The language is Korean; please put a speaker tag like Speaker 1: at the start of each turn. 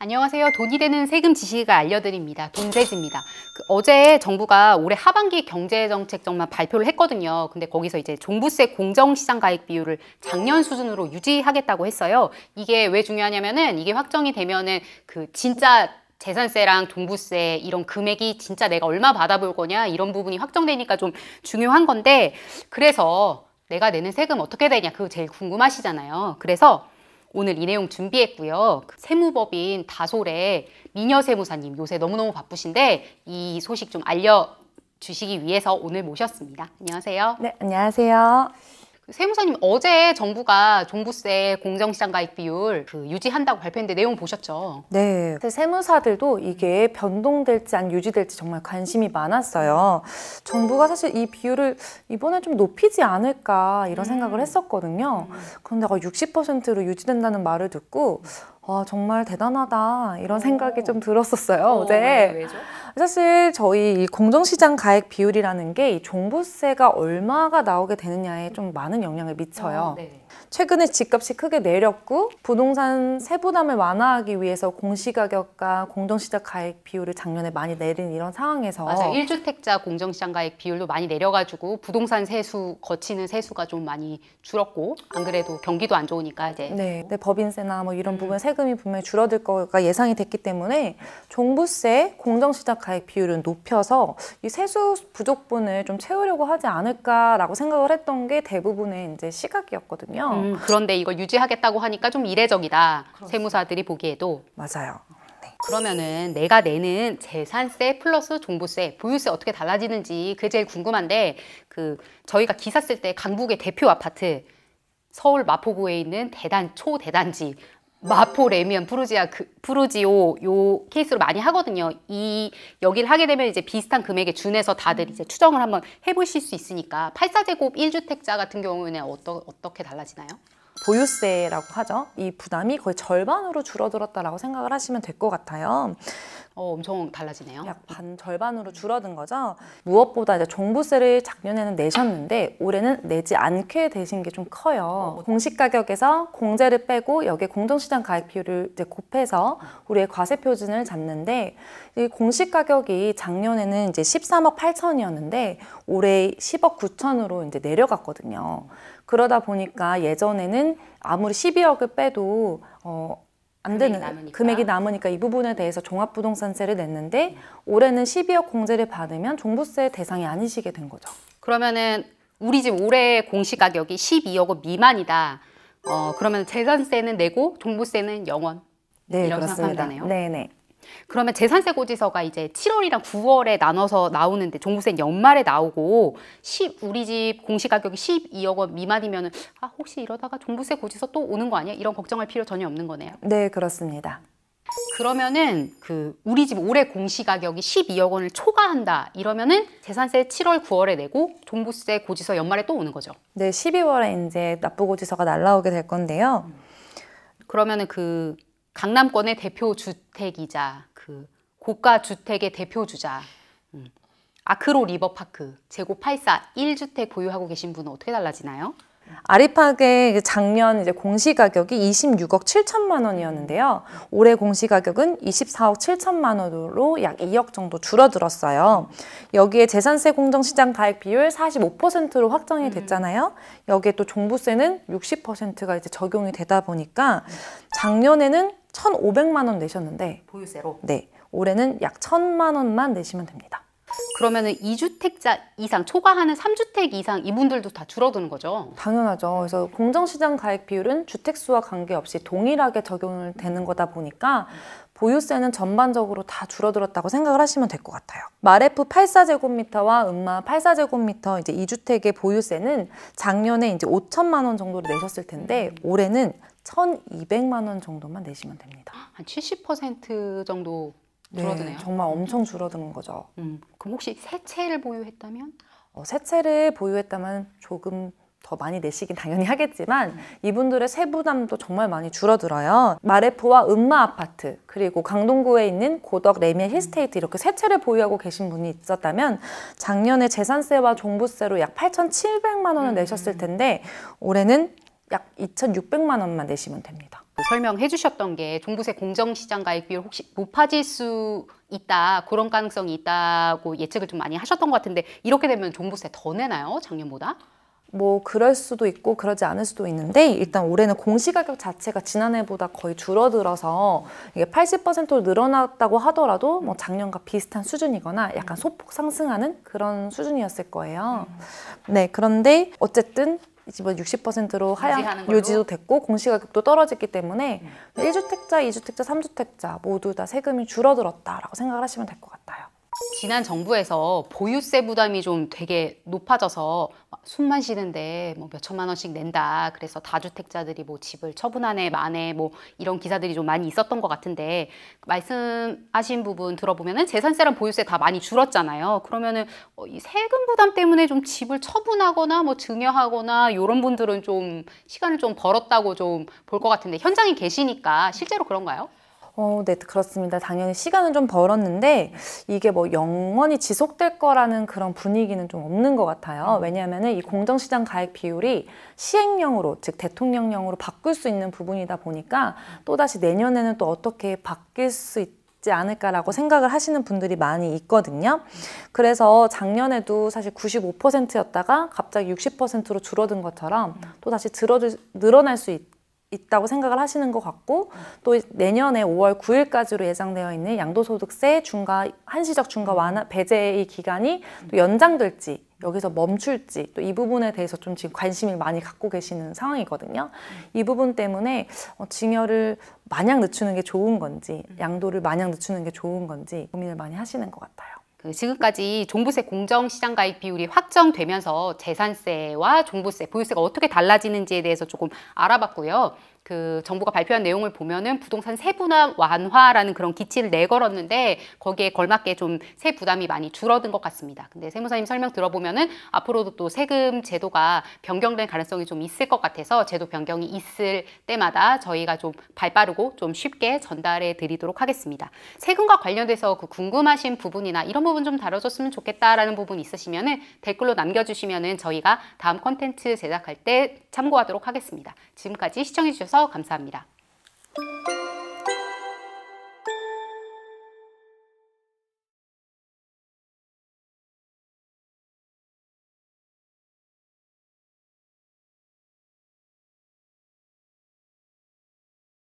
Speaker 1: 안녕하세요. 돈이 되는 세금 지식을 알려드립니다. 돈세지입니다. 그 어제 정부가 올해 하반기 경제정책정만 발표를 했거든요. 근데 거기서 이제 종부세 공정시장 가액 비율을 작년 수준으로 유지하겠다고 했어요. 이게 왜 중요하냐면은 이게 확정이 되면은 그 진짜 재산세랑 종부세 이런 금액이 진짜 내가 얼마 받아볼 거냐 이런 부분이 확정되니까 좀 중요한 건데 그래서 내가 내는 세금 어떻게 되냐 그거 제일 궁금하시잖아요. 그래서 오늘 이 내용 준비했고요. 그 세무법인 다솔의 미녀 세무사님 요새 너무너무 바쁘신데 이 소식 좀 알려주시기 위해서 오늘 모셨습니다. 안녕하세요. 네, 안녕하세요. 세무사님 어제 정부가 종부세 공정시장 가입 비율 그 유지한다고 발표했는데 내용 보셨죠?
Speaker 2: 네. 세무사들도 이게 변동될지 안 유지될지 정말 관심이 많았어요. 정부가 사실 이 비율을 이번에 좀 높이지 않을까 이런 음. 생각을 했었거든요. 음. 그런데 60%로 어, 유지된다는 말을 듣고 아, 정말 대단하다 이런 생각이 오. 좀 들었었어요 오, 어, 어제. 왜죠? 사실 저희 공정시장 가액 비율이라는 게이 종부세가 얼마가 나오게 되느냐에 좀 많은 영향을 미쳐요. 아, 네. 최근에 집값이 크게 내렸고 부동산 세부담을 완화하기 위해서 공시가격과 공정시장 가액 비율을 작년에 많이 내린 이런 상황에서 맞아요.
Speaker 1: 1주택자 공정시장 가액 비율도 많이 내려가지고 부동산 세수 거치는 세수가 좀 많이 줄었고 안 그래도 경기도 안 좋으니까 이제 네,
Speaker 2: 법인세나 뭐 이런 부분 음. 세금 세금이 분명히 줄어들 거가 예상이 됐기 때문에 종부세, 공정시작 가액 비율은 높여서 이 세수 부족분을 좀 채우려고 하지 않을까라고 생각을 했던 게 대부분의 이제 시각이었거든요. 음,
Speaker 1: 그런데 이걸 유지하겠다고 하니까 좀 이례적이다. 그렇습니다. 세무사들이 보기에도. 맞아요. 네. 그러면은 내가 내는 재산세 플러스 종부세, 보유세 어떻게 달라지는지 그게 제일 궁금한데 그 저희가 기사 쓸 때 강북의 대표 아파트 서울 마포구에 있는 대단 초대단지 마포, 레미안, 프루지아, 그, 프루지오 요 케이스로 많이 하거든요. 이 여기를 하게 되면 이제 비슷한 금액에 준해서 다들 음. 이제 추정을 한번 해보실 수 있으니까 84제곱 1주택자 같은 경우에는 어떠, 어떻게 달라지나요?
Speaker 2: 보유세라고 하죠. 이 부담이 거의 절반으로 줄어들었다라고 생각을 하시면 될 것 같아요. 어, 엄청 달라지네요. 약 반 절반으로 줄어든 거죠. 무엇보다 이제 종부세를 작년에는 내셨는데 올해는 내지 않게 되신 게 좀 커요. 어. 뭐 공시 가격에서 공제를 빼고 여기에 공정시장 가액 비율을 이제 곱해서 우리의 과세 표준을 잡는데 이 공시 가격이 작년에는 이제 13억 8천이었는데 올해 10억 9천으로 이제 내려갔거든요. 그러다 보니까 예전에는 아무리 12억을 빼도 어, 안 되는 금액이, 금액이 남으니까 이 부분에 대해서 종합부동산세를 냈는데 네. 올해는 12억 공제를 받으면 종부세 대상이 아니시게 된 거죠.
Speaker 1: 그러면은 우리 집 올해 공시가격이 12억 원 미만이다. 어, 그러면 재산세는 내고 종부세는 영원. 네, 이렇게 그렇습니다. 생각하면 되네요. 네네. 그러면 재산세 고지서가 이제 7월이랑 9월에 나눠서 나오는데 종부세 연말에 나오고 10 우리 집 공시가격이 12억 원 미만이면 아 혹시 이러다가 종부세 고지서 또 오는 거 아니야? 이런 걱정할 필요 전혀 없는 거네요. 네 그렇습니다. 그러면은 그 우리 집 올해 공시가격이 12억 원을 초과한다 이러면은 재산세 7월 9월에 내고 종부세 고지서 연말에 또 오는 거죠.
Speaker 2: 네 12월에 이제 납부고지서가 날라오게 될 건데요. 음.
Speaker 1: 그러면은 그 강남권의 대표 주택이자 그 고가 주택의 대표 주자 음. 아크로 리버파크 재고 8 4 1주택 보유하고 계신 분은 어떻게 달라지나요?
Speaker 2: 아리팍의 그 작년 이제 공시가격이 26억 7천만 원이었는데요. 올해 공시가격은 24억 7천만 원으로 약 2억 정도 줄어들었어요. 여기에 재산세 공정시장 가액 비율 45%로 확정이 음. 됐잖아요. 여기에 또 종부세는 60%가 이제 적용이 되다 보니까 작년에는 1,500만 원 내셨는데
Speaker 1: 보유세로? 네.
Speaker 2: 올해는 약 1,000만 원만 내시면 됩니다. 그러면은 2주택자 이상 초과하는 3주택 이상 이분들도 다 줄어드는 거죠? 당연하죠. 그래서 공정시장 가액 비율은 주택수와 관계없이 동일하게 적용되는 거다 보니까 보유세는 전반적으로 다 줄어들었다고 생각을 하시면 될 것 같아요. 마레프 84제곱미터와 음마 84제곱미터 이제 이주택의 보유세는 작년에 이제 5천만 원 정도를 내셨을 텐데 올해는 1,200만 원 정도만 내시면 됩니다. 한 70%
Speaker 1: 정도 네, 줄어드네요.
Speaker 2: 네, 정말 엄청 줄어드는 거죠. 음, 그럼 혹시 새 채를 보유했다면? 어, 새 채를 보유했다면 조금 더 많이 내시긴 당연히 하겠지만 이분들의 세부담도 정말 많이 줄어들어요. 마레포와 음마 아파트 그리고 강동구에 있는 고덕 레미의 힐스테이트 이렇게 세 채를 보유하고 계신 분이 있었다면 작년에 재산세와 종부세로 약 8,700만 원을 음. 내셨을 텐데 올해는 약 2,600만 원만 내시면 됩니다.
Speaker 1: 그 설명해 주셨던 게 종부세 공정시장 가입 비율 혹시 높아질 수 있다 그런 가능성이 있다고 예측을 좀 많이 하셨던 것 같은데 이렇게 되면 종부세 더 내나요 작년보다?
Speaker 2: 뭐 그럴 수도 있고 그러지 않을 수도 있는데 일단 올해는 공시가격 자체가 지난해보다 거의 줄어들어서 이게 80%로 늘어났다고 하더라도 뭐 작년과 비슷한 수준이거나 약간 음. 소폭 상승하는 그런 수준이었을 거예요. 음. 네 그런데 어쨌든 이번 60%로 뭐 하향 유지도 됐고 공시가격도 떨어졌기 때문에 음. 일주택자이주택자삼주택자 모두 다 세금이 줄어들었다라고 생각을 하시면 될 것 같아요.
Speaker 1: 지난 정부에서 보유세 부담이 좀 되게 높아져서 숨만 쉬는데 뭐몇 천만 원씩 낸다. 그래서 다주택자들이 뭐 집을 처분하네 마네 뭐 이런 기사들이 좀 많이 있었던 것 같은데 말씀하신 부분 들어보면은 재산세랑 보유세 다 많이 줄었잖아요. 그러면은 어, 이 세금 부담 때문에 좀 집을 처분하거나 뭐 증여하거나 이런 분들은 좀 시간을 좀 벌었다고 좀 볼 것 같은데 현장에 계시니까 실제로 그런가요?
Speaker 2: 어, 네, 그렇습니다. 당연히 시간은 좀 벌었는데 이게 뭐 영원히 지속될 거라는 그런 분위기는 좀 없는 것 같아요. 음. 왜냐하면 이 공정시장 가액 비율이 시행령으로, 즉 대통령령으로 바꿀 수 있는 부분이다 보니까 또다시 내년에는 또 어떻게 바뀔 수있 있지 않을까라고 생각을 하시는 분들이 많이 있거든요. 그래서 작년에도 사실 95%였다가 갑자기 60%로 줄어든 것처럼 또 다시 늘어날 수 있, 있다고 생각을 하시는 것 같고 또 내년에 5월 9일까지로 예정되어 있는 양도소득세 중과 한시적 중과 완화 배제의 기간이 또 연장될지 여기서 멈출지 또 이 부분에 대해서 좀 지금 관심을 많이 갖고 계시는 상황이거든요. 이 부분 때문에 어, 증여를 마냥 늦추는 게 좋은 건지 양도를 마냥 늦추는 게 좋은 건지 고민을 많이 하시는
Speaker 1: 것 같아요. 네, 지금까지 종부세 공정시장 가입 비율이 확정되면서 재산세와 종부세, 보유세가 어떻게 달라지는지에 대해서 조금 알아봤고요. 그 정부가 발표한 내용을 보면은 부동산 세분화 완화라는 그런 기치를 내걸었는데 거기에 걸맞게 좀 세 부담이 많이 줄어든 것 같습니다. 근데 세무사님 설명 들어보면은 앞으로도 또 세금 제도가 변경될 가능성이 좀 있을 것 같아서 제도 변경이 있을 때마다 저희가 좀 발빠르고 좀 쉽게 전달해 드리도록 하겠습니다. 세금과 관련돼서 그 궁금하신 부분이나 이런 부분 좀 다뤄줬으면 좋겠다라는 부분 있으시면은 댓글로 남겨주시면은 저희가 다음 컨텐츠 제작할 때 참고하도록 하겠습니다. 지금까지 시청해주셔서 감사합니다.